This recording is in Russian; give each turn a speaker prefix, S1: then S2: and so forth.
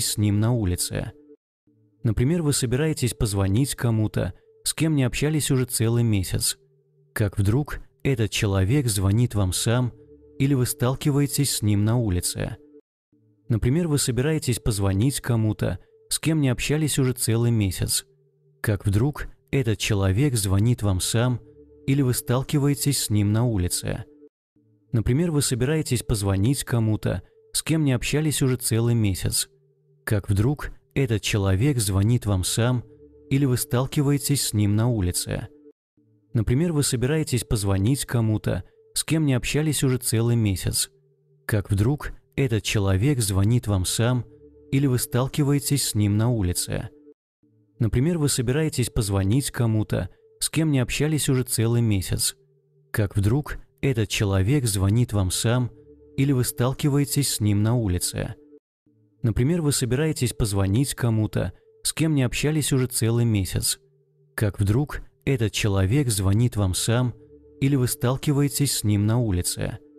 S1: с ним на улице. Например, вы собираетесь позвонить кому-то, с кем не общались уже целый месяц. Как вдруг этот человек звонит вам сам, или вы сталкиваетесь с ним на улице. Например, вы собираетесь позвонить кому-то, с кем не общались уже целый месяц. Как вдруг этот человек звонит вам сам, или вы сталкиваетесь с ним на улице. Например, вы собираетесь позвонить кому-то, с кем не общались уже целый месяц как вдруг этот человек звонит вам сам или вы сталкиваетесь с ним на улице. Например, вы собираетесь позвонить кому-то, с кем не общались уже целый месяц. Как вдруг этот человек звонит вам сам или вы сталкиваетесь с ним на улице. Например, вы собираетесь позвонить кому-то, с кем не общались уже целый месяц. Как вдруг этот человек звонит вам сам или вы сталкиваетесь с ним на улице. Например, вы собираетесь позвонить кому-то, с кем не общались уже целый месяц. Как вдруг этот человек звонит вам сам, или вы сталкиваетесь с ним на улице –